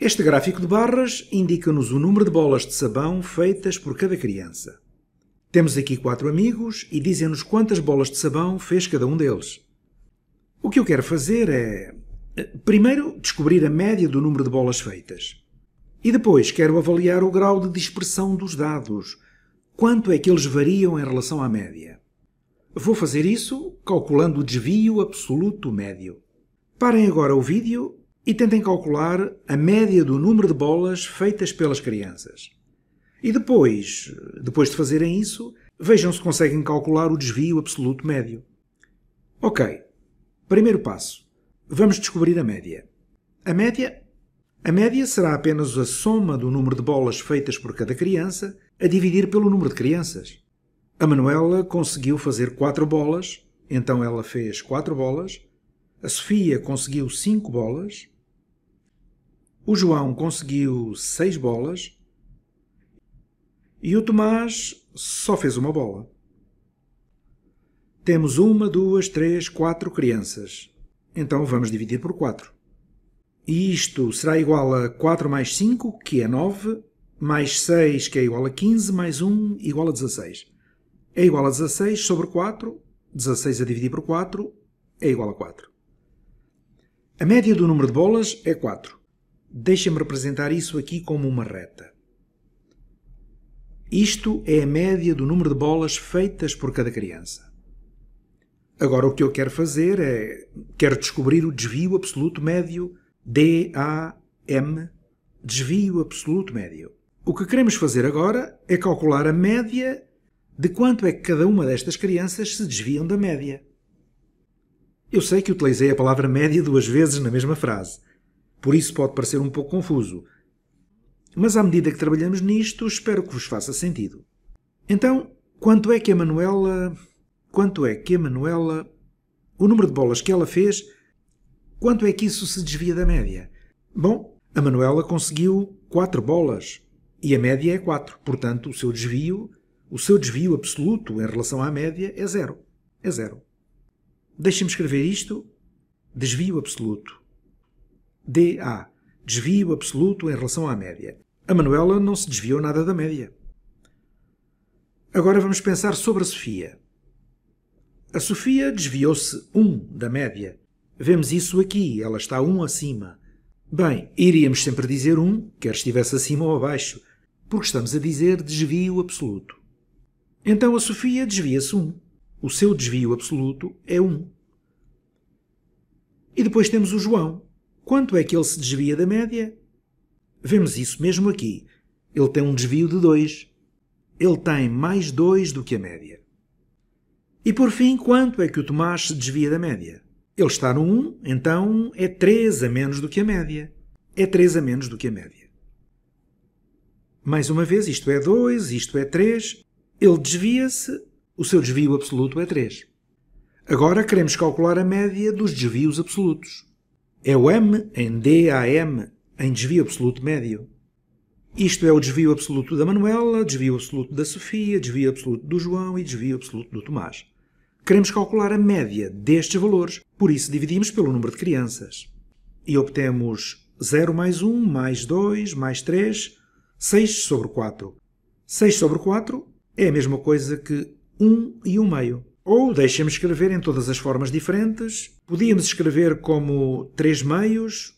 Este gráfico de barras indica-nos o número de bolas de sabão feitas por cada criança. Temos aqui quatro amigos e dizem-nos quantas bolas de sabão fez cada um deles. O que eu quero fazer é, primeiro, descobrir a média do número de bolas feitas. E depois quero avaliar o grau de dispersão dos dados. Quanto é que eles variam em relação à média? Vou fazer isso calculando o desvio absoluto médio. Parem agora o vídeo e tentem calcular a média do número de bolas feitas pelas crianças. E depois, depois de fazerem isso, vejam se conseguem calcular o desvio absoluto médio. Ok, primeiro passo. Vamos descobrir a média. A média? A média será apenas a soma do número de bolas feitas por cada criança a dividir pelo número de crianças. A Manuela conseguiu fazer 4 bolas, então ela fez 4 bolas. A Sofia conseguiu 5 bolas. O João conseguiu seis bolas e o Tomás só fez uma bola. Temos uma, duas, três, quatro crianças. Então vamos dividir por quatro. E isto será igual a 4 mais 5, que é 9, mais 6, que é igual a 15, mais 1, igual a 16. É igual a 16 sobre 4, 16 a dividir por 4, é igual a 4. A média do número de bolas é 4. Deixa-me representar isso aqui como uma reta. Isto é a média do número de bolas feitas por cada criança. Agora o que eu quero fazer é quero descobrir o desvio absoluto médio DAM, desvio absoluto médio. O que queremos fazer agora é calcular a média de quanto é que cada uma destas crianças se desviam da média. Eu sei que utilizei a palavra média duas vezes na mesma frase, por isso pode parecer um pouco confuso. Mas à medida que trabalhamos nisto, espero que vos faça sentido. Então, quanto é que a Manuela. Quanto é que a Manuela. O número de bolas que ela fez. Quanto é que isso se desvia da média? Bom, a Manuela conseguiu 4 bolas e a média é 4. Portanto, o seu desvio, o seu desvio absoluto em relação à média é zero. É zero. Deixem-me escrever isto. Desvio absoluto DA desvio absoluto em relação à média. A Manuela não se desviou nada da média. Agora vamos pensar sobre a Sofia. A Sofia desviou-se 1 um da média. Vemos isso aqui, ela está 1 um acima. Bem, iríamos sempre dizer 1, um, quer estivesse acima ou abaixo, porque estamos a dizer desvio absoluto. Então a Sofia desvia-se 1. Um. O seu desvio absoluto é 1. Um. E depois temos o João, Quanto é que ele se desvia da média? Vemos isso mesmo aqui. Ele tem um desvio de 2. Ele tem mais 2 do que a média. E por fim, quanto é que o Tomás se desvia da média? Ele está no 1, então é 3 a menos do que a média. É 3 a menos do que a média. Mais uma vez, isto é 2, isto é 3. Ele desvia-se, o seu desvio absoluto é 3. Agora queremos calcular a média dos desvios absolutos. É o M em DAM em desvio absoluto médio. Isto é o desvio absoluto da Manuela, desvio absoluto da Sofia, desvio absoluto do João e desvio absoluto do Tomás. Queremos calcular a média destes valores, por isso dividimos pelo número de crianças. E obtemos 0 mais 1, mais 2, mais 3, 6 sobre 4. 6 sobre 4 é a mesma coisa que 1 e 1 meio. Ou, deixa-me escrever em todas as formas diferentes, podíamos escrever como 3 meios,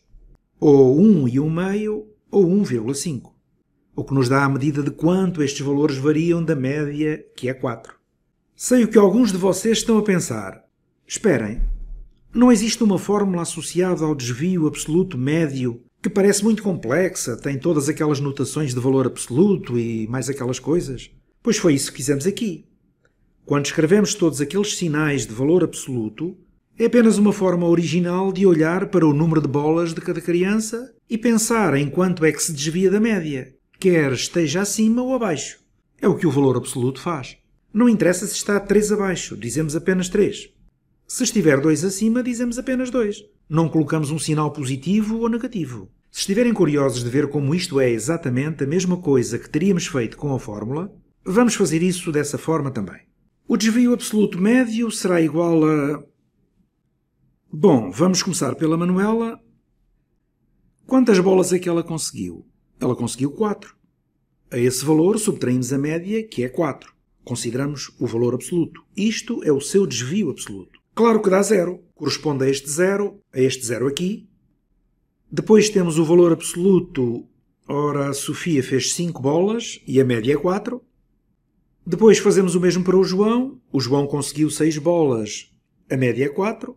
ou 1 e 1 meio, ou 1,5, o que nos dá a medida de quanto estes valores variam da média, que é 4. Sei o que alguns de vocês estão a pensar. Esperem, não existe uma fórmula associada ao desvio absoluto médio que parece muito complexa, tem todas aquelas notações de valor absoluto e mais aquelas coisas? Pois foi isso que fizemos aqui. Quando escrevemos todos aqueles sinais de valor absoluto, é apenas uma forma original de olhar para o número de bolas de cada criança e pensar em quanto é que se desvia da média, quer esteja acima ou abaixo. É o que o valor absoluto faz. Não interessa se está 3 abaixo, dizemos apenas 3. Se estiver 2 acima, dizemos apenas 2. Não colocamos um sinal positivo ou negativo. Se estiverem curiosos de ver como isto é exatamente a mesma coisa que teríamos feito com a fórmula, vamos fazer isso dessa forma também. O desvio absoluto médio será igual a. Bom, vamos começar pela Manuela. Quantas bolas é que ela conseguiu? Ela conseguiu 4. A esse valor subtraímos a média, que é 4. Consideramos o valor absoluto. Isto é o seu desvio absoluto. Claro que dá zero. Corresponde a este zero, a este zero aqui. Depois temos o valor absoluto. Ora, a Sofia fez 5 bolas e a média é 4. Depois fazemos o mesmo para o João. O João conseguiu 6 bolas, a média é 4.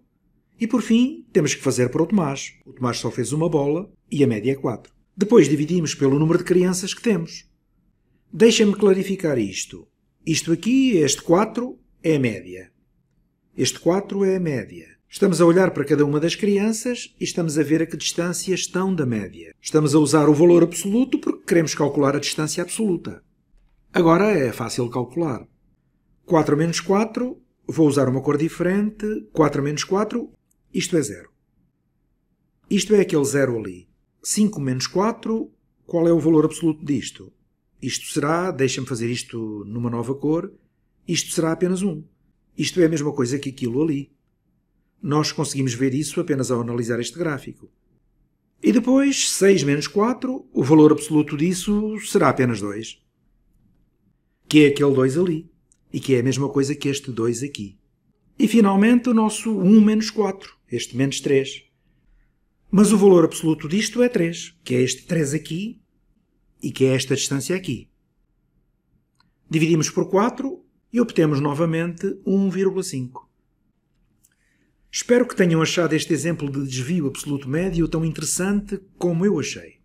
E por fim, temos que fazer para o Tomás. O Tomás só fez uma bola e a média é 4. Depois dividimos pelo número de crianças que temos. Deixa-me clarificar isto. Isto aqui, este 4, é a média. Este 4 é a média. Estamos a olhar para cada uma das crianças e estamos a ver a que distância estão da média. Estamos a usar o valor absoluto porque queremos calcular a distância absoluta. Agora é fácil calcular. 4 menos 4, vou usar uma cor diferente. 4 menos 4, isto é zero. Isto é aquele zero ali. 5 menos 4, qual é o valor absoluto disto? Isto será, deixa-me fazer isto numa nova cor, isto será apenas 1. Isto é a mesma coisa que aquilo ali. Nós conseguimos ver isso apenas ao analisar este gráfico. E depois, 6 menos 4, o valor absoluto disso será apenas 2 que é aquele 2 ali, e que é a mesma coisa que este 2 aqui. E finalmente o nosso 1 menos 4, este menos 3. Mas o valor absoluto disto é 3, que é este 3 aqui e que é esta distância aqui. Dividimos por 4 e obtemos novamente 1,5. Espero que tenham achado este exemplo de desvio absoluto médio tão interessante como eu achei.